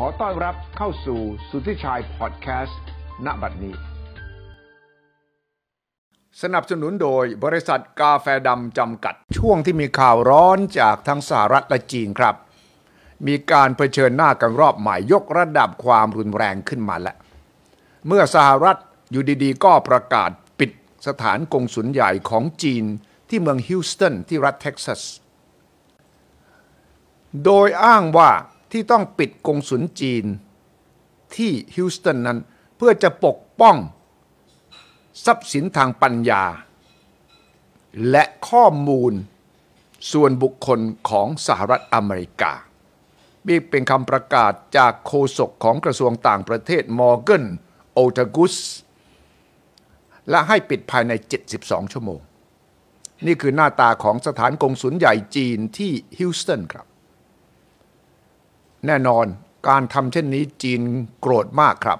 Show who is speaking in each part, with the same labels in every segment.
Speaker 1: ขอต้อนรับเข้าสู่สุทธิชัยพอดแคสต์ณบัดนี้ สนับสนุนโดยบริษัทกาแฟดำจำกัด ช่วงที่มีข่าวร้อนจากทั้งสหรัฐและจีนครับ มีการเผชิญหน้ากันรอบใหม่ ยกระดับความรุนแรงขึ้นมาแล้วเมื่อสหรัฐอยู่ดีๆก็ประกาศปิดสถานกงสุลใหญ่ของจีนที่เมืองฮิวสตันที่รัฐเท็กซัสโดยอ้างว่าที่ต้องปิดกงสุลจีนที่ฮิวสตันนั้นเพื่อจะปกป้องทรัพย์สินทางปัญญา และข้อมูลส่วนบุคคลของสหรัฐอเมริกานี่เป็นคำประกาศจากโฆษกของกระทรวงต่างประเทศมอร์เกนโอทากุสและให้ปิดภายใน 72 ชั่วโมง นี่คือหน้าตาของสถานกงสุลใหญ่จีนที่ฮิวสตันครับแน่นอนการทำเช่นนี้จีนโกรธมากครับ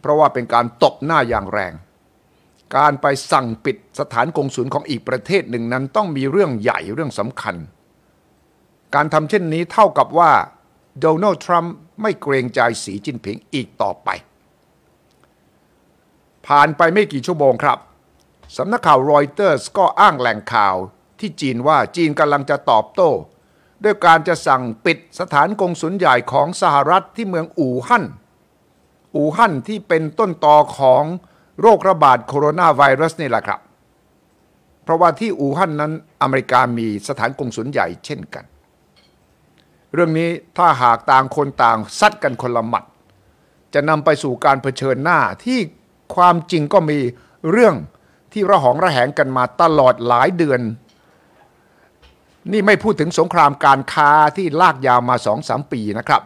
Speaker 1: เพราะว่าเป็นการตบหน้าอย่างแรง การไปสั่งปิดสถานกงศูนย์ของอีกประเทศหนึ่งนั้นต้องมีเรื่องใหญ่เรื่องสำคัญ การทำเช่นนี้เท่ากับว่าโดนัลด์ทรัมป์ไม่เกรงใจสีจิ้นผิงอีกต่อไป ผ่านไปไม่กี่ชั่วโมงครับสำนักข่าวรอยเตอร์สก็อ้างแหล่งข่าวที่จีนว่าจีนกำลังจะตอบโต้ด้วยการจะสั่งปิดสถานกงสุลใหญ่ของสหรัฐที่เมืองอู่ฮั่น อู่ฮั่นที่เป็นต้นตอของโรคระบาดโคโรนาไวรัสนี่แหละครับ เพราะว่าที่อู่ฮั่นนั้นอเมริกามีสถานกงสุลใหญ่เช่นกัน เรื่องนี้ถ้าหากต่างคนต่างซัดกันคนละหมัด จะนำไปสู่การเผชิญหน้าที่ความจริงก็มีเรื่องที่ระหองระแหงกันมาตลอดหลายเดือนนี่ไม่พูดถึงสงครามการค้าที่ลากยาวมาสองสามปีนะครับ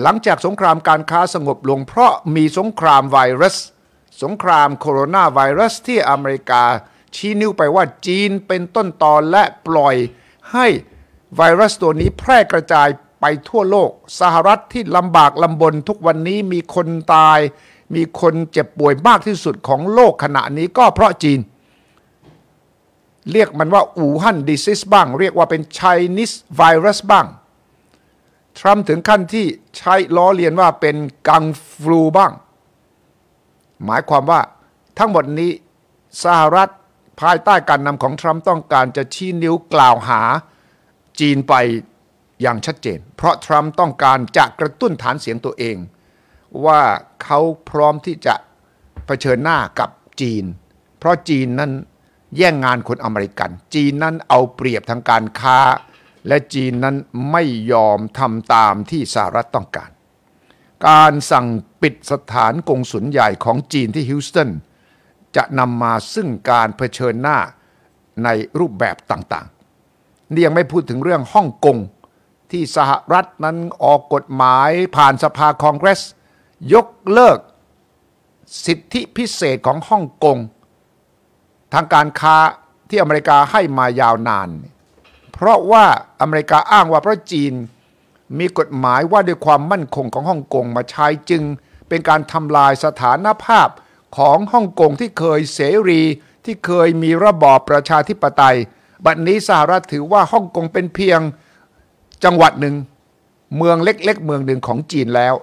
Speaker 1: หลังจากสงครามการค้าสงบลงเพราะมีสงครามไวรัส สงครามโคโรนาไวรัสที่อเมริกา ชี้นิ้วไปว่าจีนเป็นต้นตอนและปล่อย ให้ไวรัสตัวนี้แพร่กระจายไปทั่วโลก สหรัฐที่ลำบากลำบนทุกวันนี้มีคนตาย มีคนเจ็บป่วยมากที่สุดของโลกขณะนี้ก็เพราะจีนเรียกมันว่าอู่ฮั่นดิซิสบ้างเรียกว่าเป็นไชนีสไวรัสบ้างทรัมป์ถึงขั้นที่ใช้ล้อเลียนว่าเป็นกังฟลูบ้าง หมายความว่าทั้งหมดนี้สหรัฐภายใต้การนำของทรัมป์ต้องการจะชี้นิ้วกล่าวหาจีนไปอย่างชัดเจน เพราะทรัมป์ต้องการ จะกระตุ้นฐานเสียงตัวเอง ว่าเขาพร้อมที่จะะเผชิญหน้ากับจีน เพราะจีนนั้นแย่งงานคนอเมริกัน จีนนั้นเอาเปรียบทางการค้า และจีนนั้นไม่ยอมทำตามที่สหรัฐต้องการ การสั่งปิดสถานกงสุลใหญ่ของจีนที่ฮิวสตันจะนำมาซึ่งการเผชิญหน้าในรูปแบบต่างๆ นี่ยังไม่พูดถึงเรื่องฮ่องกงที่สหรัฐนั้นออกกฎหมายผ่านสภาคองเกรส ยกเลิก สิทธิพิเศษของฮ่องกงทางการค้าที่อเมริกาให้มายาวนาน เพราะว่าอเมริกาอ้างว่าเพราะจีน มีกฎหมายว่าด้วยความมั่นคงของฮ่องกงมาใช้จึงเป็นการทำลายสถานภาพของฮ่องกงที่เคยเสรีที่เคยมีระบอบประชาธิปไตย บัดนี้สหรัฐถือว่าฮ่องกงเป็นเพียงจังหวัดหนึ่ง เมืองเล็กๆ เมืองหนึ่งของจีนแล้ว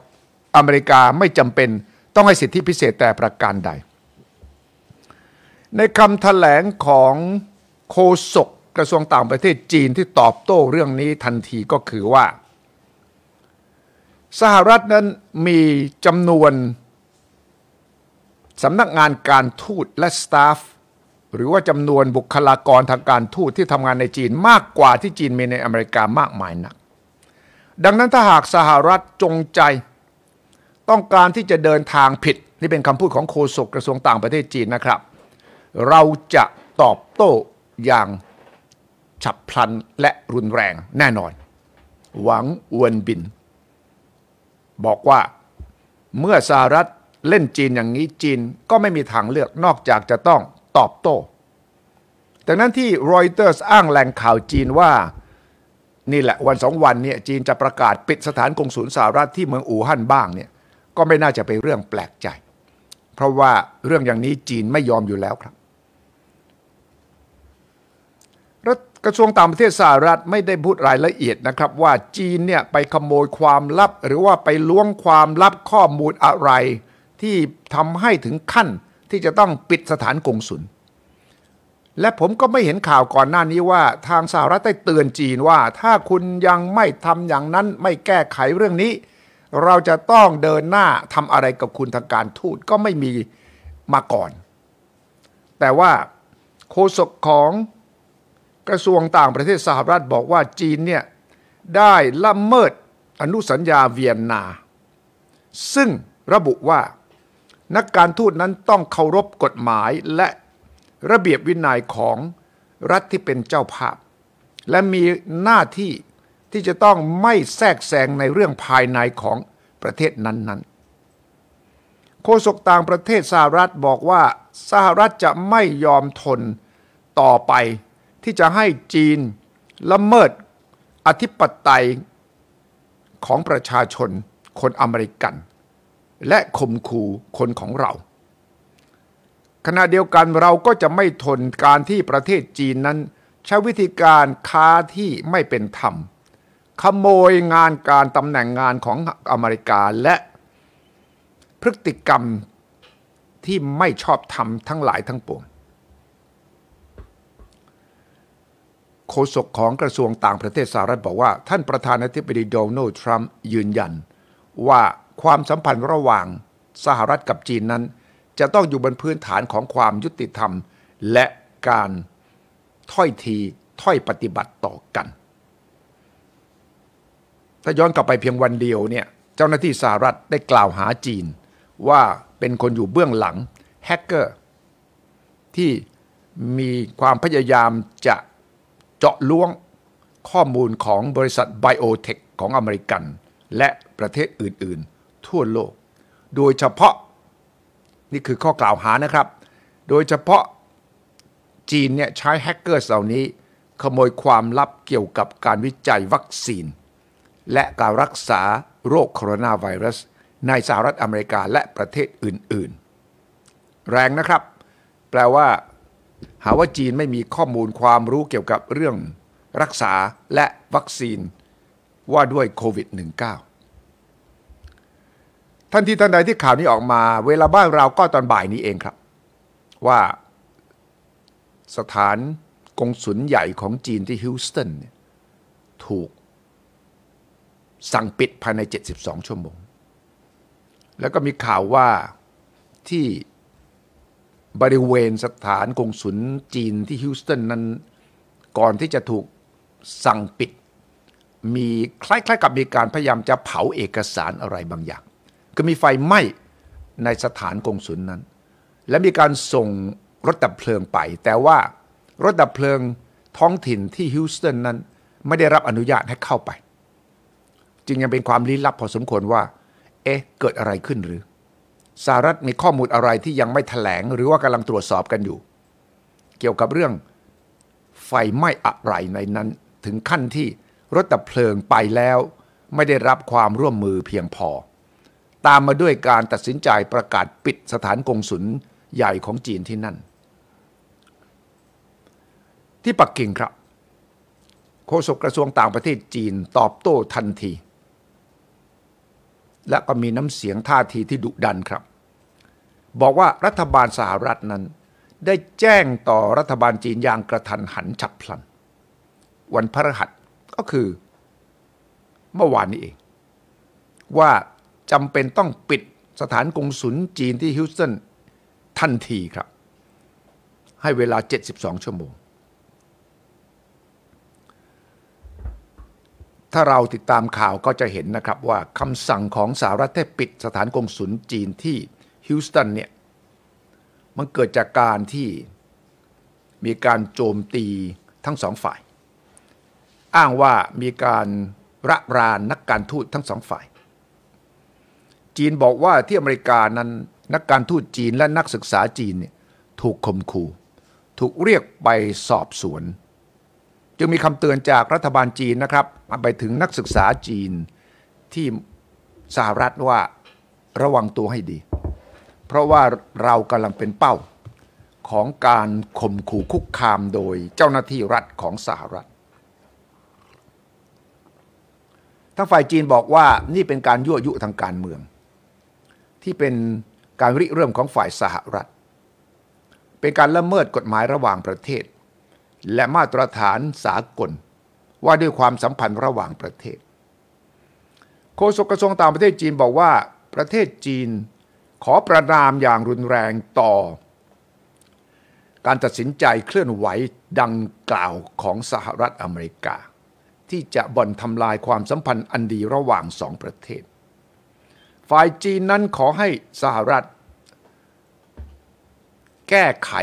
Speaker 1: อเมริกาไม่จำเป็นต้องให้สิทธิพิเศษแต่ประการใดในคำถแถลงของโคศกกระทรวงต่างประเทศจีนที่ตอบโต้เรื่องนี้ทันทีก็คือว่า สหรัฐนั้นมีจำนวนสำนักงานการทูตและสตาฟหรือว่าจำนวนบุคลากรทางการทูตที่ทำงานในจีนมากกว่าที่จีนมีในอเมริกามากมายนัก ดังนั้นถ้าหากสหรัฐจงใจต้องการที่จะเดินทางผิด นี่เป็นคำพูดของโฆษกกระทรวงต่างประเทศจีนนะครับเราจะตอบโต้อย่างฉับพลันและรุนแรงแน่นอน หวังอวนบิน บอกว่าเมื่อสหรัฐเล่นจีนอย่างนี้จีนก็ไม่มี ทางเลือกนอกจากจะต้องตอบโต้ แต่นั้นที่รอยเตอร์สอ้างแหล่งข่าวจีนว่า นี่แหละวันสองวันเนี่ยจีนจะประกาศ ปิด สถานกงศูนย์สหรัฐที่เมืองอู่ฮั่นบ้างเนี่ยก็ไม่น่าจะเป็นเรื่องแปลกใจ เพราะว่าเรื่องอย่างนี้จีนไม่ยอมอยู่แล้วครับกระทรวงต่างประเทศสหรัฐไม่ได้พูดรายละเอียดนะครับ ว่าจีนเนี่ยไปขโมยความลับหรือว่าไปล้วงความลับข้อมูลอะไร ที่ทำให้ถึงขั้นที่จะต้องปิดสถานกงสุล และผมก็ไม่เห็นข่าวก่อนหน้านี้ว่าทางสหรัฐได้เตือนจีนว่า ถ้าคุณยังไม่ทำอย่างนั้นไม่แก้ไขเรื่องนี้ เราจะต้องเดินหน้าทำอะไรกับคุณทางการทูตก็ไม่มีมาก่อน แต่ว่าโฆษกของกระทรวงต่างประเทศสหรัฐบอกว่าจีนเนี่ย ได้ละเมิดอนุสัญญาเวียนนา ซึ่งระบุว่านักการทูตนั้นต้องเคารพกฎหมายและระเบียบวินัยของรัฐที่เป็นเจ้าภาพ และมีหน้าที่ที่จะต้องไม่แทรกแซงในเรื่องภายในของประเทศนั้นๆ โฆษกต่างประเทศสหรัฐบอกว่า สหรัฐจะไม่ยอมทนต่อไปที่จะให้จีนละเมิดอธิปไตยของประชาชนคนอเมริกัน และข่มขู่คนของเรา ขณะเดียวกันเราก็จะไม่ทนการที่ประเทศจีนนั้น ใช้วิธีการค้าที่ไม่เป็นธรรม ขโมยงานการตำแหน่งงานของอเมริกาและพฤติกรรมที่ไม่ชอบธรรมทั้งหลายทั้งปวงโฆษกของกระทรวงต่างประเทศสหรัฐบอกว่า ท่านประธานาธิบดีโดนัลด์ทรัมป์ยืนยันว่าความสัมพันธ์ระหว่างสหรัฐกับจีนนั้น จะต้องอยู่บนพื้นฐานของความยุติธรรม และการถ้อยทีถ้อยปฏิบัติต่อกัน ถ้าย้อนกลับไปเพียงวันเดียวเนี่ยเจ้าหน้าที่สหรัฐได้กล่าวหาจีนว่าเป็นคนอยู่เบื้องหลังแฮกเกอร์ ที่มีความพยายามจะเจาะล้วงข้อมูลของบริษัทไบโอเทคของอเมริกัน และประเทศอื่นๆ ทั่วโลก โดยเฉพาะนี่คือข้อกล่าวหานะครับ โดยเฉพาะจีนเนี่ยใช้แฮกเกอร์เหล่านี้ ขโมยความลับเกี่ยวกับการวิจัยวัคซีน และการรักษาโรคโคโรนาไวรัส ในสหรัฐอเมริกาและประเทศอื่นๆ แรงนะครับ แปลว่าหาว่าจีนไม่มีข้อมูลความรู้เกี่ยวกับเรื่องรักษาและวัคซีนว่าด้วยโควิด -19 ท่านที่ท่านใดที่ข่าวนี้ออกมาเวลาบ้านเราก็ตอนบ่ายนี้เองครับ ว่าสถานกงสุลใหญ่ของจีนที่ฮิวสตันถูก สั่งปิดภายใน 72 ชั่วโมง แล้วก็มีข่าวว่าที่บริเวณสถานกงสุลจีนที่ฮิวสตันนั้น ก่อนที่จะถูกสั่งปิด มีคล้ายๆ กับมีการพยายามจะเผาเอกสารอะไรบางอย่างก็มีไฟไหม้ในสถานกงสุลนั้น และมีการส่งรถดับเพลิงไป แต่ว่ารถดับเพลิงท้องถิ่นที่ฮิวสตันนั้น ไม่ได้รับอนุญาตให้เข้าไป จึงยังเป็นความลี้ลับพอสมควรว่า เอ๊ะเกิดอะไรขึ้นหรือสหรัฐมีข้อมูลอะไรที่ยังไม่ถแถลงหรือว่ากำลังตรวจสอบกันอยู่ เกี่ยวกับเรื่องไฟไหม้อะไรในนั้น ถึงขั้นที่รถดับเพลิงไปแล้ว ไม่ได้รับความร่วมมือเพียงพอ ตามมาด้วยการตัดสินใจประกาศปิดสถานกงสุลใหญ่ของจีนที่นั่น ที่ปักกิ่งครับ โฆษกกระทรวงต่างประเทศจีนตอบโต้ทันทีและก็มีน้ำเสียงท่าทีที่ดุดันครับ บอกว่ารัฐบาลสหรัฐนั้น ได้แจ้งต่อรัฐบาลจีนอย่างกระทันหันฉับพลัน วันพฤหัสก็คือเมื่อวานนี้เอง ว่าจำเป็นต้องปิดสถานกงสุลจีนที่ฮิวสตันทันทีครับ ให้เวลา 72 ชั่วโมงถ้าเราติดตามข่าวก็จะเห็นนะครับว่าคำสั่งของสหรัฐให้ปิดสถานกงสุลจีนที่ฮิวสตันเนี่ยมันเกิดจากการที่มีการโจมตีทั้งสองฝ่าย อ้างว่ามีการระรานนักการทูตทั้งสองฝ่าย จีนบอกว่าที่อเมริกานั้นนักการทูตจีนและนักศึกษาจีนเนี่ยถูกข่มขู่ถูกเรียกไปสอบสวนจึงมีคำเตือนจากรัฐบาลจีนนะครับ ไปถึงนักศึกษาจีนที่สหรัฐว่าระวังตัวให้ดี เพราะว่าเรากำลังเป็นเป้าของการข่มขู่คุกคามโดยเจ้าหน้าที่รัฐของสหรัฐทั้งฝ่ายจีนบอกว่านี่เป็นการยั่วยุทางการเมือง ที่เป็นการริเริ่มของฝ่ายสหรัฐเป็นการละเมิดกฎหมายระหว่างประเทศและมาตรฐานสากลว่าด้วยความสัมพันธ์ระหว่างประเทศโฆษกกระทรวงต่างประเทศจีนบอกว่า ประเทศจีนขอประนามอย่างรุนแรงต่อ การตัดสินใจเคลื่อนไหวดังกล่าวของสหรัฐอเมริกา ที่จะบ่อนทำลายความสัมพันธ์อันดีระหว่างสองประเทศ ฝ่ายจีนนั้นขอให้สหรัฐแก้ไข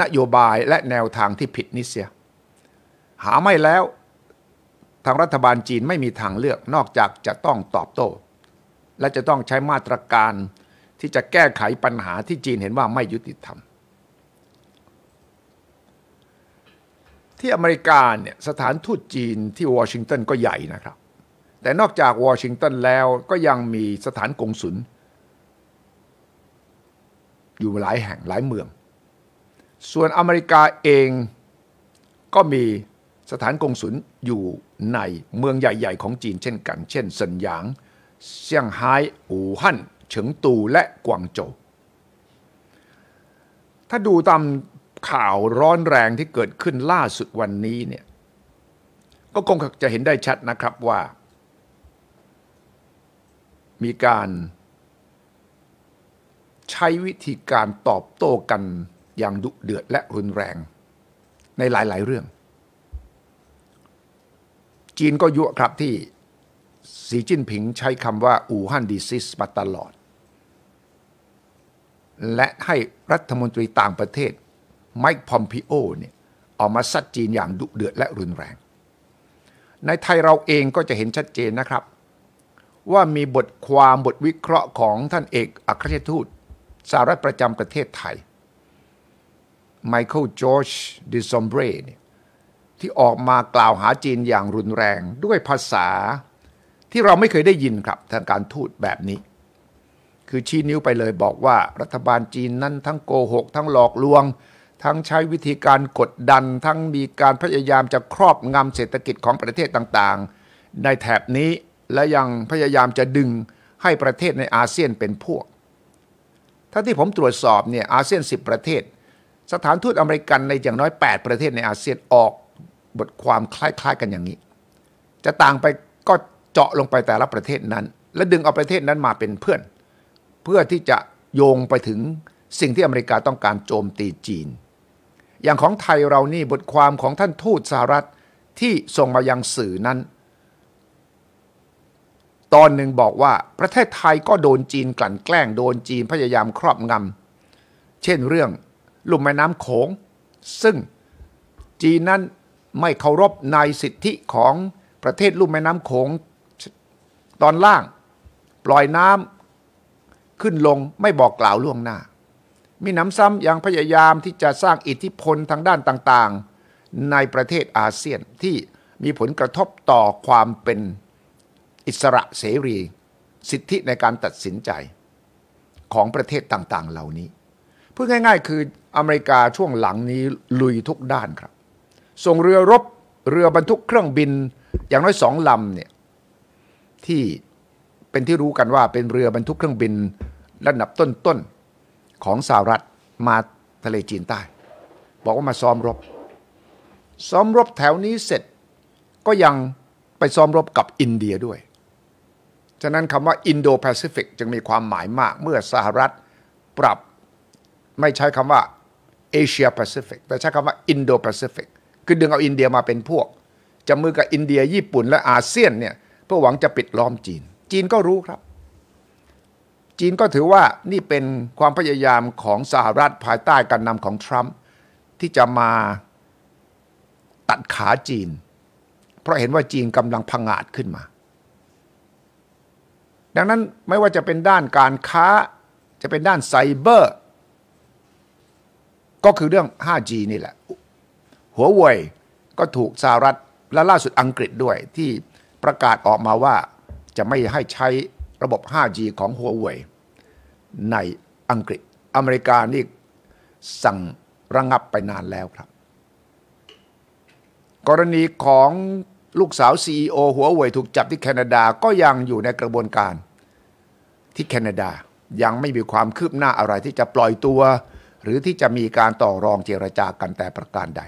Speaker 1: นโยบายและแนวทางที่ผิดนิเสีย หาไม่แล้วทางรัฐบาลจีนไม่มีทางเลือกนอกจากจะต้องตอบโต้ และจะต้องใช้มาตรการที่จะแก้ไขปัญหาที่จีนเห็นว่าไม่ยุติธรรม ที่อเมริกาเนี่ยสถานทูตจีนที่วอชิงตันก็ใหญ่นะครับ แต่นอกจากวอชิงตันแล้วก็ยังมีสถานกงสุล อยู่หลายแห่งหลายเมืองส่วนอเมริกาเองก็มีสถานกงศุลอยู่ในเมืองใหญ่ ๆ ของจีน เช่นกัน เช่นเซินหยาง เซี่ยงไฮ้ อู่ฮั่น เฉิงตูและกวางโจว ถ้าดูตามข่าวร้อนแรงที่เกิดขึ้นล่าสุดวันนี้เนี่ยก็คงจะเห็นได้ชัดนะครับว่า มีการใช้วิธีการตอบโต้กันอย่างดุเดือดและรุนแรงในหลายๆ เรื่อง จีนก็ยั่วครับที่สีจิ้นผิงใช้คำว่า อู่ฮั่นดีซิสมาตลอด และให้รัฐมนตรีต่างประเทศไมค์พอมพิโอเนี่ยออกมาซัดจีนอย่างดุเดือดและรุนแรง ในไทยเราเองก็จะเห็นชัดเจนนะครับ ว่ามีบทความบทวิเคราะห์ของท่านเอกอัครเทูตสหรัฐประจำประเทศไทยไมเคิลจอร์จดิซอมเบรที่ออกมากล่าวหาจีนอย่างรุนแรงด้วยภาษาที่เราไม่เคยได้ยินครับทางการทูตแบบนี้ คือชี้นิ้วไปเลยบอกว่ารัฐบาลจีนนั้นทั้งโกหกทั้งหลอกลวง ทั้งใช้วิธีการกดดันทั้งมีการพยายามจะครอบงำเศรษฐกิจของประเทศต่างๆ ในแถบนี้และยังพยายามจะดึงให้ประเทศในอาเซียนเป็นพวกถ้าที่ผมตรวจสอบเนี่ยอาเซียน10ประเทศสถานทูตอเมริกันในอย่างน้อย8ประเทศในอาเซียนออกบทความคล้ายๆกันอย่างนี้ จะต่างไปก็เจาะลงไปแต่ละประเทศนั้น และดึงเอาประเทศนั้นมาเป็นเพื่อน เพื่อที่จะโยงไปถึงสิ่งที่อเมริกาต้องการโจมตีจีน อย่างของไทยเรานี่บทความของท่านทูตสหรัฐที่ส่งมายังสื่อนั้น ตอนหนึ่งบอกว่าประเทศไทยก็โดนจีนกลั่นแกล้งโดนจีนพยายามครอบงำเช่นเรื่องลุ่มแม่น้ำโขง ซึ่งจีนนั้นไม่เคารพ ในสิทธิของประเทศลุ่มแม่น้ำโขง ตอนล่างปล่อยน้ำขึ้นลงไม่บอกกล่าวล่วงหน้า มีน้ำซ้ำยังพยายามที่จะสร้างอิทธิพลทางด้านต่าง ๆ ในประเทศอาเซียนที่มีผลกระทบต่อความเป็นอิสระเสรี สิทธิในการตัดสินใจของประเทศต่าง ๆ เหล่านี้พูดง่ายๆ คืออเมริกาช่วงหลังนี้ลุยทุกด้านครับ ส่งเรือรบเรือบรรทุกเครื่องบิน อย่างน้อยสองลำเนี่ยที่เป็นที่รู้กันว่าเป็นเรือบรรทุกเครื่องบินระดับต้นๆของสหรัฐมาทะเลจีนใต้ บอกว่ามาซ้อมรบซ้อมรบแถวนี้เสร็จ ก็ยังไปซ้อมรบกับอินเดียด้วยฉะนั้นคำว่าอินโดแปซิฟิกจึงมีความหมายมากเมื่อสหรัฐปรับไม่ใช้คำว่าเอเชียแปซิฟิกแต่ใช้คำว่าอินโดแปซิฟิกคือดึงเอาอินเดียมาเป็นพวก จะมือกับอินเดียญี่ปุ่นและอาเซียนเนี่ยเพื่อหวังจะปิดล้อมจีน จีนก็รู้ครับ จีนก็ถือว่านี่เป็นความพยายามของสหรัฐภายใต้การนำของทรัมป์ที่จะมาตัดขาจีน เพราะเห็นว่าจีนกำลังพังอาจขึ้นมา ดังนั้นไม่ว่าจะเป็นด้านการค้าจะเป็นด้านไซเบอร์ก็คือเรื่อง 5G นี่แหละ หัวเว่ย ก็ถูกสหรัฐและล่าสุดอังกฤษด้วยที่ประกาศออกมาว่าจะไม่ให้ใช้ระบบ 5G ของหัวเว่ยในอังกฤษ อเมริกา นี่สั่งระงับไปนานแล้วครับ กรณีของลูกสาว CEO หัวเว่ยถูกจับที่แคนาดา ก็ยังอยู่ในกระบวนการที่แคนาดา ยังไม่มีความคืบหน้าอะไรที่จะปล่อยตัวหรือที่จะมีการต่อรองเจรจากันแต่ประการใด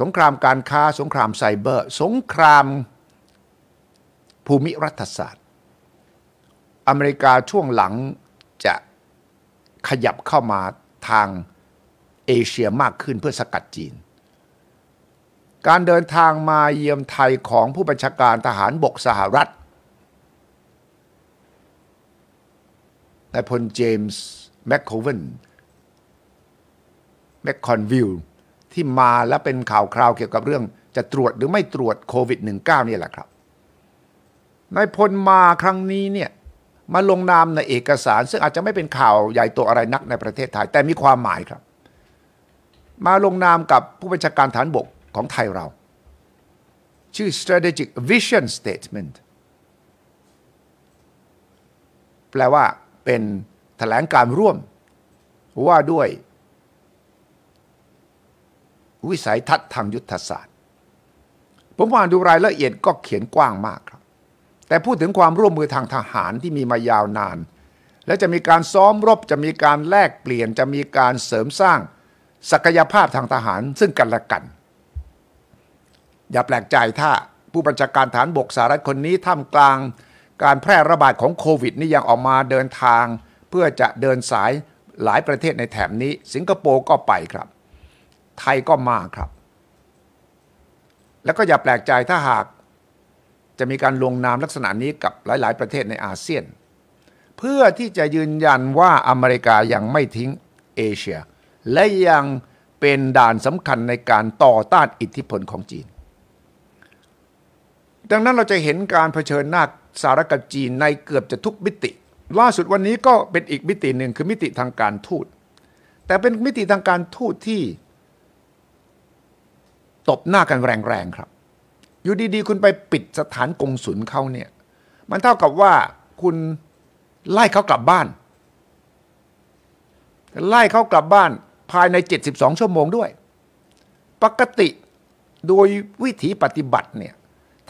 Speaker 1: สงครามการค้า สงครามไซเบอร์ สงครามภูมิรัฐศาสตร์ อเมริกาช่วงหลังจะขยับเข้ามาทางเอเชียมากขึ้นเพื่อสกัดจีน การเดินทางมาเยี่ยมไทยของผู้บัญชาการทหารบกสหรัฐนายพลเจมส์แมคโคเวนแมคคอนวิลที่มาและเป็นข่าวคราวเกี่ยวกับเรื่อง จะตรวจหรือไม่ตรวจโควิด -19 นี่แหละครับนายพลมาครั้งนี้เนี่ย มาลงนามในเอกสาร ซึ่งอาจจะไม่เป็นข่าวใหญ่โตอะไรนักในประเทศไทย แต่มีความหมายครับ มาลงนามกับผู้บัญชาการฐานบกของไทยเรา ชื่อ strategic vision statement แปลว่าเป็นแถลงการร่วม ว่าด้วยวิสัยทัศน์ทางยุทธศาสตร์ ผมอ่านดูรายละเอียดก็เขียนกว้างมากครับ แต่พูดถึงความร่วมมือทางทหารที่มีมายาวนาน และจะมีการซ้อมรบจะมีการแลกเปลี่ยน จะมีการเสริมสร้าง ศักยภาพทางทหารซึ่งกันและกัน อย่าแปลกใจถ้าผู้บัญชาการฐานบกสหรัฐคนนี้ท่ามกลางการแพร่ระบาดของโควิดนี่ยังออกมาเดินทาง เพื่อจะเดินสายหลายประเทศในแถบนี้ สิงคโปร์ก็ไปครับ ไทยก็มาครับ แล้วก็อย่าแปลกใจถ้าหากจะมีการลงนามลักษณะนี้กับหลายๆ ประเทศในอาเซียน เพื่อที่จะยืนยันว่าอเมริกายังไม่ทิ้งเอเชีย และยังเป็นด่านสำคัญในการต่อต้านอิทธิพลของจีนดังนั้นเราจะเห็นการเผชิญหน้าสารกับจีนในเกือบจะทุกมิติ ล่าสุดวันนี้ก็เป็นอีกมิติหนึ่งคือมิติทางการทูต แต่เป็นมิติทางการทูตที่ ตบหน้ากันแรงๆครับ อยู่ดีๆคุณไปปิดสถานกงศุลเขาเนี่ย มันเท่ากับว่าคุณไล่เขากลับบ้านไล่เขากลับบ้านภายใน 72 ชั่วโมงด้วย ปกติโดยวิถีปฏิบัติเนี่ย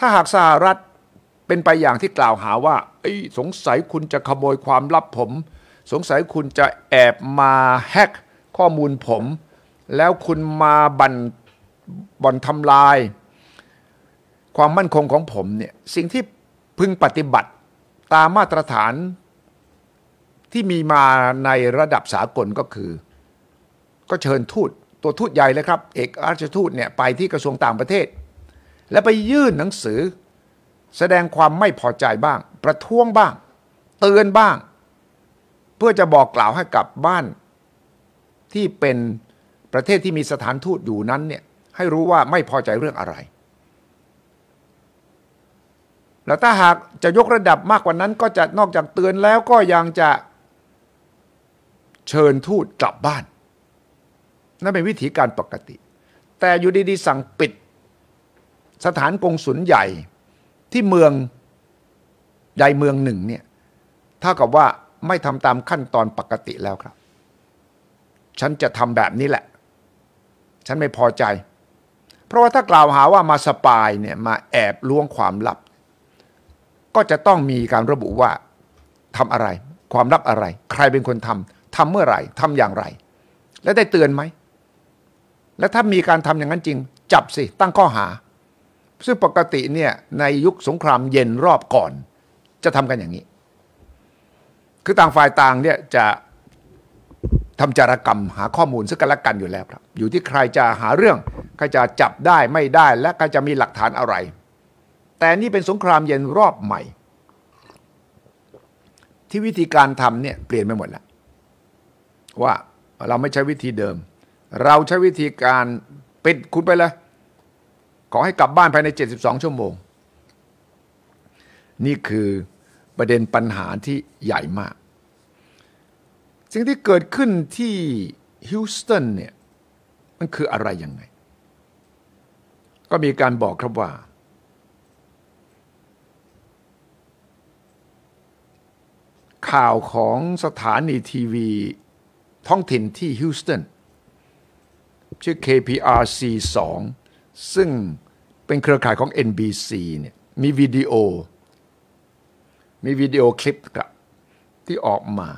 Speaker 1: ถ้าหากสหรัฐเป็นไปอย่างที่กล่าวหาว่า สงสัยคุณจะขโมยความลับผม สงสัยคุณจะแอบมาแฮกข้อมูลผม แล้วคุณมาบันบ่อนทำลาย ความมั่นคงของผมเนี่ยสิ่งที่พึงปฏิบัติตามมาตรฐานที่มีมาในระดับสากลก็คือ ก็เชิญทูตตัวทูตใหญ่เลยครับ เอกอัครทูตเนี่ยไปที่กระทรวงต่างประเทศและไปยื่นหนังสือแสดงความไม่พอใจบ้าง ประท้วงบ้าง เตือนบ้าง เพื่อจะบอกกล่าวให้กับบ้านที่เป็นประเทศที่มีสถานทูตอยู่นั้นเนี่ยให้รู้ว่าไม่พอใจเรื่องอะไร แล้วถ้าหากจะยกระดับมากกว่านั้น ก็จะนอกจากเตือนแล้วก็ยังจะเชิญทูตกลับบ้านนั่นเป็นวิธีการปกติ แต่อยู่ดีๆสั่งปิดสถานกงศุลใหญ่ที่เมืองใดเมืองหนึ่งเนี่ยเท่ากับว่าไม่ทำตามขั้นตอนปกติแล้วครับ ฉันจะทำแบบนี้แหละ ฉันไม่พอใจ เพราะว่าถ้ากล่าวหาว่ามาสปายเนี่ยมาแอบล้วงความลับ ก็จะต้องมีการระบุว่าทำอะไร ความลับอะไร ใครเป็นคนทำทำเมื่อไหร่ทำอย่างไร และได้เตือนไหม และถ้ามีการทำอย่างนั้นจริง จับสิ ตั้งข้อหาซึ่งปกติเนี่ยในยุคสงครามเย็นรอบก่อน จะทำกันอย่างนี้ คือต่างฝ่ายต่างเนี่ยจะทำจารกรรมหาข้อมูล ซึ่งกันและกันอยู่แล้วครับ อยู่ที่ใครจะหาเรื่องใครจะจับได้ไม่ได้และใครจะมีหลักฐานอะไร แต่นี่เป็นสงครามเย็นรอบใหม่ ที่วิธีการทำเนี่ยเปลี่ยนไปหมดแล้ว ว่าเราไม่ใช้วิธีเดิม เราใช้วิธีการปิดคุณไปเลยขอให้กลับบ้านภายใน 72 ชั่วโมง นี่คือประเด็นปัญหาที่ใหญ่มาก สิ่งที่เกิดขึ้นที่ฮิวสตันเนี่ย มันคืออะไรยังไง ก็มีการบอกครับว่า ข่าวของสถานีทีวีท้องถิ่นที่ฮิวสตันชื่อ KPRC 2ซึ่งเป็นเครือข่ายของ NBC เนี่ยมีวิดีโอ มีวิดีโอคลิปกับที่ออกมา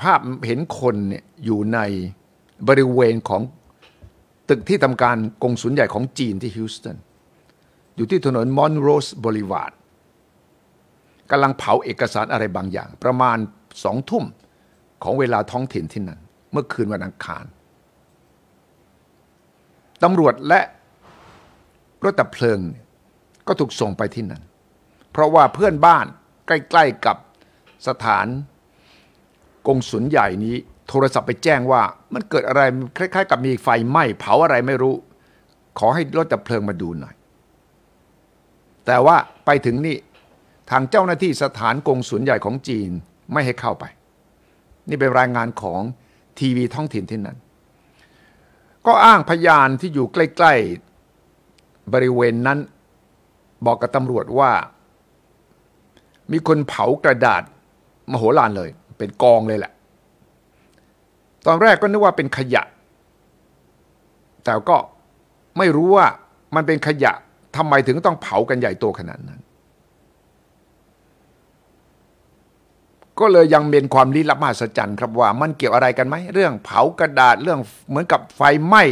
Speaker 1: ภาพเห็นคนเนี่ยอยู่ในบริเวณของ ตึกที่ทำการกงสุลใหญ่ของจีนที่ฮิวสตันอยู่ที่ถนนมอนโรสบริวาดกำลังเผาเอกสารอะไรบางอย่าง ประมาณสองทุ่มของเวลาท้องถิ่นที่นั่นเมื่อคืนวันอังคารตำรวจและรถดับเพลิงก็ถูกส่งไปที่นั่น เพราะว่าเพื่อนบ้านใกล้ๆกับสถานกงสุนใหญ่นี้ โทรศัพท์ไปแจ้งว่ามันเกิดอะไรคล้ายๆ กับมีไฟไหม้เผาอะไรไม่รู้ ขอให้รถดับเพลิงมาดูหน่อย แต่ว่าไปถึงนี่ทางเจ้าหน้าที่สถานกงสุนใหญ่ของจีนไม่ให้เข้าไป นี่เป็นรายงานของทีวีท้องถิ่นที่นั่นก็อ้างพยานที่อยู่ใกล้ๆ บริเวณนั้น บอกกับตำรวจว่ามีคนเผากระดาษมโหฬารเลย เป็นกองเลยแหละ ตอนแรกก็นึกว่าเป็นขยะ แต่ก็ไม่รู้ว่ามันเป็นขยะทำไมถึงต้องเผากันใหญ่โตขนาดนั้นก็เลยยังเป็นความลี้ลับมหัศจรรย์ครับว่ามันเกี่ยวอะไรกันไหมเรื่องเผากระดาษเรื่องเหมือนกับไฟไหม้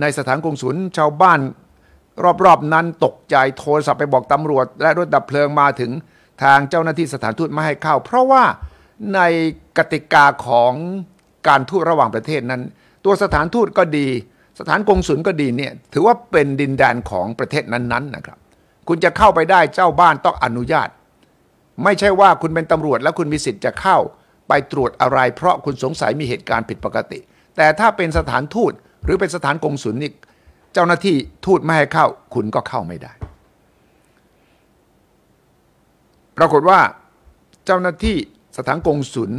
Speaker 1: ในสถานกงศูนย์ชาวบ้าน รอบๆนั้นตกใจโทรศัพท์ไปบอกตำรวจและรถดับเพลิงมาถึงทางเจ้าหน้าที่สถานทูตไม่ให้เข้า เพราะว่าในกติกาของการทูตระหว่างประเทศนั้น ตัวสถานทูตก็ดี สถานกงศูนย์ก็ดีเนี่ยถือว่าเป็นดินแดนของประเทศนั้นๆนะครับ คุณจะเข้าไปได้เจ้าบ้านต้องอนุญาตไม่ใช่ว่าคุณเป็นตำรวจ แล้วคุณมีสิทธิ์จะเข้าไปตรวจอะไรเพราะคุณสงสัยมีเหตุการณ์ผิดปกติ แต่ถ้าเป็นสถานทูตหรือเป็นสถานกงสุลนี่เจ้าหน้าที่ทูตไม่ให้เข้าคุณก็เข้าไม่ได้ปรากฏว่าเจ้าหน้าที่สถานกงสุล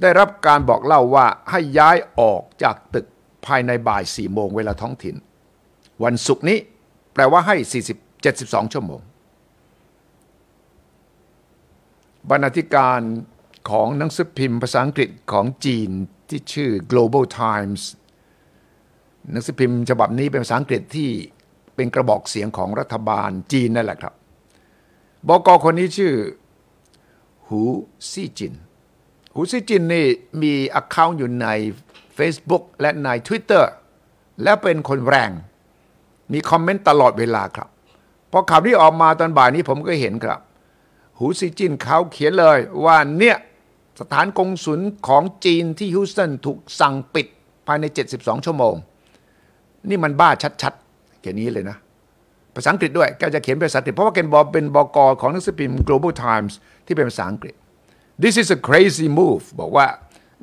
Speaker 1: ได้รับการบอกเล่าว่าให้ย้ายออกจากตึกภายในบ่ายสี่โมงเวลาท้องถิ่นวันศุกร์นี้แปลว่าให้40 72ชั่วโมงบรรณาธิการของหนังสือพิมพ์ภาษาอังกฤษของจีนที่ชื่อ Global Times หนังสือพิมพ์ฉบับนี้เป็นภาษาอังกฤษที่เป็นกระบอกเสียงของรัฐบาลจีนนั่นแหละครับ บอกอคนนี้ชื่อ หูซี่จิน หูซี่จินนี่มี Account อยู่ใน Facebook และใน Twitter และเป็นคนแรง มีคอมเมนต์ตลอดเวลาครับ พอข่าวที่ออกมาตอนบ่ายนี้ผมก็เห็นครับหูซีจินเขาเขียนเลยว่า เนี่ย สถานกงสุลของจีนที่ฮิวสตันถูกสั่งปิดภายใน 72 ชั่วโมง นี่มันบ้าชัดๆเขียนนี้เลยนะภาษาอังกฤษด้วยแกจะเขียนภาษาอังกฤษเพราะว่าแกบอเป็นบอกอของนังสือพิมพ์ Global Times ที่เป็นภาษาอังกฤษ This is a crazy move บอกว่า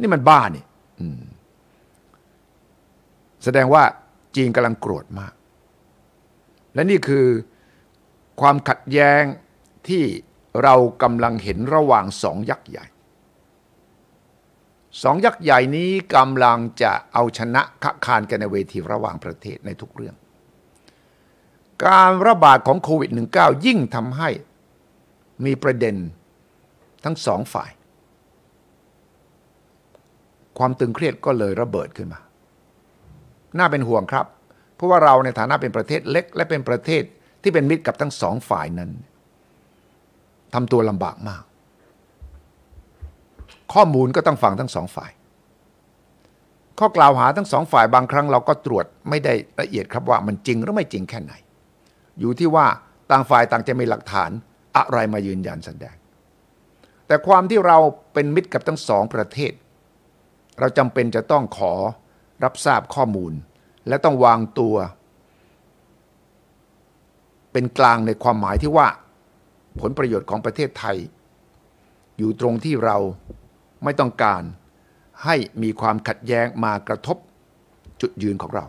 Speaker 1: นี่มันบ้านี่แสดงว่าจีนกำลังโกรธมาก และนี่คือความขัดแย้งที่เรากำลังเห็นระหว่างสองยักษ์ใหญ่สองยักษ์ใหญ่นี้กำลังจะเอาชนะขะคานกันในเวทีระหว่างประเทศในทุกเรื่อง การระบาดของโควิด -19 ยิ่งทำให้มีประเด็นทั้งสองฝ่าย ความตึงเครียดก็เลยระเบิดขึ้นมา น่าเป็นห่วงครับ เพราะว่าเราในฐานะเป็นประเทศเล็กและเป็นประเทศที่เป็นมิตรกับทั้งสองฝ่ายนั้นทำตัวลำบากมาก ข้อมูลก็ต้องฟังทั้งสองฝ่าย ข้อกล่าวหาทั้งสองฝ่ายบางครั้งเราก็ตรวจไม่ได้ละเอียดครับว่ามันจริงหรือไม่จริงแค่ไหน อยู่ที่ว่าต่างฝ่ายต่างจะมีหลักฐานอะไรมายืนยันแสดง แต่ความที่เราเป็นมิตรกับทั้งสองประเทศ เราจำเป็นจะต้องขอรับทราบข้อมูล และต้องวางตัว เป็นกลางในความหมายที่ว่าผลประโยชน์ของประเทศไทย อยู่ตรงที่เราไม่ต้องการให้มีความขัดแย้งมากระทบจุดยืนของเรา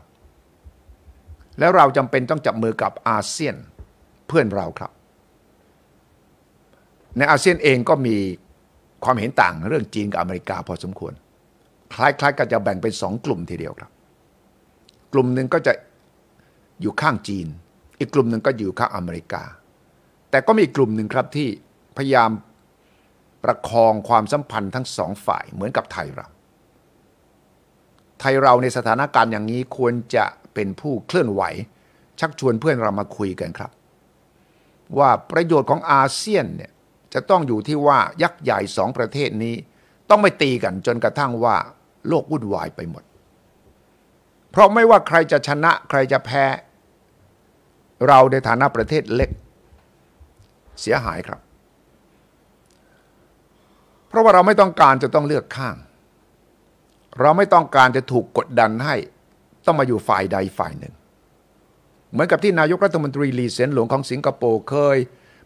Speaker 1: แล้วเราจำเป็นต้องจับมือกับอาเซียนเพื่อนเราครับ ในอาเซียนเองก็มีความเห็นต่างเรื่องจีนกับอเมริกาพอสมควร คล้ายๆกันจะแบ่งเป็นสองกลุ่มทีเดียวครับ กลุ่มหนึ่งก็จะอยู่ข้างจีน อีกกลุ่มหนึ่งก็อยู่ข้างอเมริกาแต่ก็มีกลุ่มหนึ่งครับที่พยายามประคองความสัมพันธ์ทั้งสองฝ่ายเหมือนกับไทยเราไทยเราในสถานการณ์อย่างนี้ควรจะเป็นผู้เคลื่อนไหว ชักชวนเพื่อนเรามาคุยกันครับ ว่าประโยชน์ของอาเซียนเนี่ยจะต้องอยู่ที่ว่ายักษ์ใหญ่สองประเทศนี้ ต้องไม่ตีกันจนกระทั่งว่า โลกวุ่นวายไปหมด เพราะไม่ว่าใครจะชนะใครจะแพ้เราในฐานะประเทศเล็กเสียหายครับ เพราะว่าเราไม่ต้องการจะต้องเลือกข้าง เราไม่ต้องการจะถูกกดดันให้ต้องมาอยู่ฝ่ายใดฝ่ายหนึ่ง เหมือนกับที่นายกรัฐมนตรีลีเซนหลวงของสิงคโปร์เคย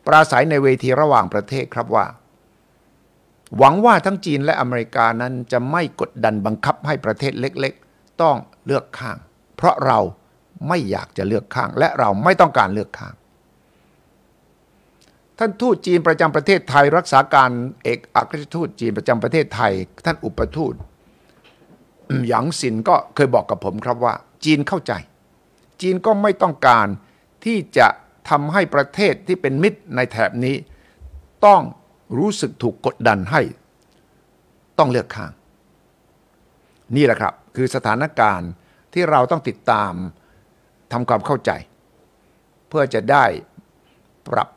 Speaker 1: ปราศัยในเวทีระหว่างประเทศครับว่า หวังว่าทั้งจีนและอเมริกานั้นจะไม่กดดันบังคับให้ประเทศเล็กๆ ต้องเลือกข้าง เพราะเราไม่อยากจะเลือกข้างและเราไม่ต้องการเลือกข้างท่านทูตจีนประจำประเทศไทย รักษาการเอก อัครราชทูตจีนประจำประเทศไทย ท่านอุปทูตหยางสินก็เคยบอกกับผมครับว่า จีนเข้าใจ จีนก็ไม่ต้องการที่จะทำให้ประเทศที่เป็นมิตรในแถบนี้ ต้องรู้สึกถูกกดดันให้ ต้องเลือกข้าง นี่แหละครับ คือสถานการณ์ที่เราต้องติดตามทำความเข้าใจ เพื่อจะได้ปรับ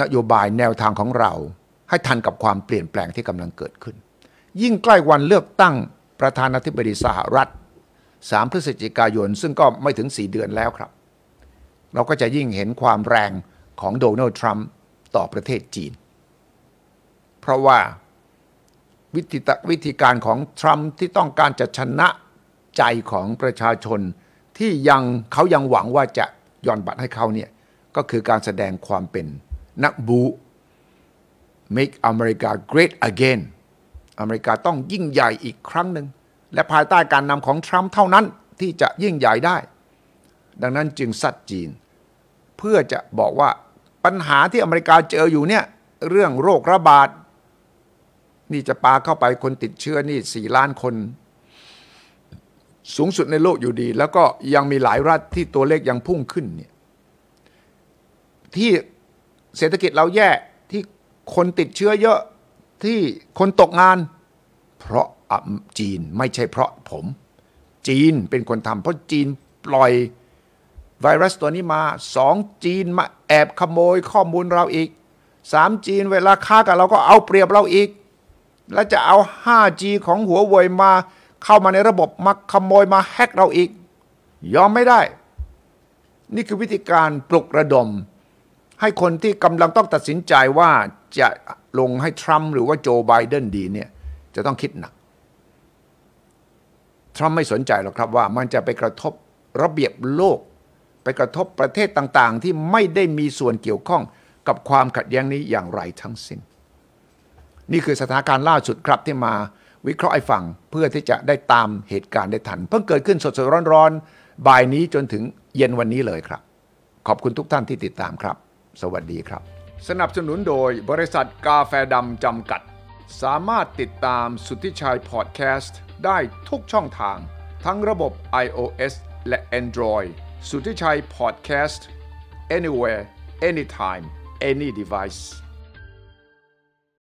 Speaker 1: นโยบายแนวทางของเราให้ทันกับความเปลี่ยนแปลงที่กำลังเกิดขึ้น ยิ่งใกล้วันเลือกตั้งประธานาธิบดีสหรัฐ3พฤศจิกายน ซึ่งก็ไม่ถึง4เดือนแล้วครับ เราก็จะยิ่งเห็นความแรงของโดนัลด์ทรัมป์ต่อประเทศจีน เพราะว่าวิธีวิธีการของทรัมป์ที่ต้องการจะชนะใจของประชาชนที่ยังเขายังหวังว่าจะย่อนบัตรให้เขาเนี่ยก็คือการแสดงความเป็นนักบู make America great again อเมริกาต้องยิ่งใหญ่อีกครั้งหนึ่งและภายใต้การนำของทรัมป์เท่านั้นที่จะยิ่งใหญ่ได้ ดังนั้นจึงสัตว์จีน เพื่อจะบอกว่าปัญหาที่อเมริกาเจออยู่เนี่ยเรื่องโรคระบาด นี่จะปาเข้าไปคนติดเชื้อนี่สี่ล้านคน สูงสุดในโลกอยู่ดี แล้วก็ยังมีหลายรัฐที่ตัวเลขยังพุ่งขึ้นเนี่ยที่เศรษฐกิจเราแย่ที่คนติดเชื้อเยอะที่คนตกงาน เพราะจีนไม่ใช่เพราะผม จีนเป็นคนทำเพราะจีนปล่อย ไวรัสตัวนี้มาสองจีนมาแอบขโมยข้อมูลเราอีกสามจีนเวลาค้ากับเราก็เอาเปรียบเราอีก และจะเอา 5G ของหัวเว่ยมาเข้ามาในระบบมาขโมยมาแฮกเราอีก ยอมไม่ได้ นี่คือวิธีการปลุกระดมให้คนที่กำลังต้องตัดสินใจว่าจะลงให้ทรัมป์หรือว่าโจไบเดนดี เนี่ย จะต้องคิดหนัก ทรัมป์ไม่สนใจหรอกครับว่ามันจะไปกระทบระเบียบโลก ไปกระทบประเทศต่างๆที่ไม่ได้มีส่วนเกี่ยวข้องกับความขัดแย้งนี้อย่างไรทั้งสิน้น นี่คือสถานการณ์ล่าสุดครับที่มา วิเคราะห์ให้ฟังเพื่อที่จะได้ตามเหตุการณ์ได้ทันเพิ่งเกิดขึ้น สดๆร้อน ๆบ่ายนี้จนถึงเย็นวันนี้เลยครับ ขอบคุณทุกท่านที่ติดตามครับสวัสดีครับ สนับสนุนโดย บริษัทกาแฟดำจำกัด สามารถติดตามสุทธิชัยพอดแคสต์ได้ทุกช่องทาง ทั้งระบบ iOS และ Android สุทธิชัยพอดแคสต์ anywhere anytime any device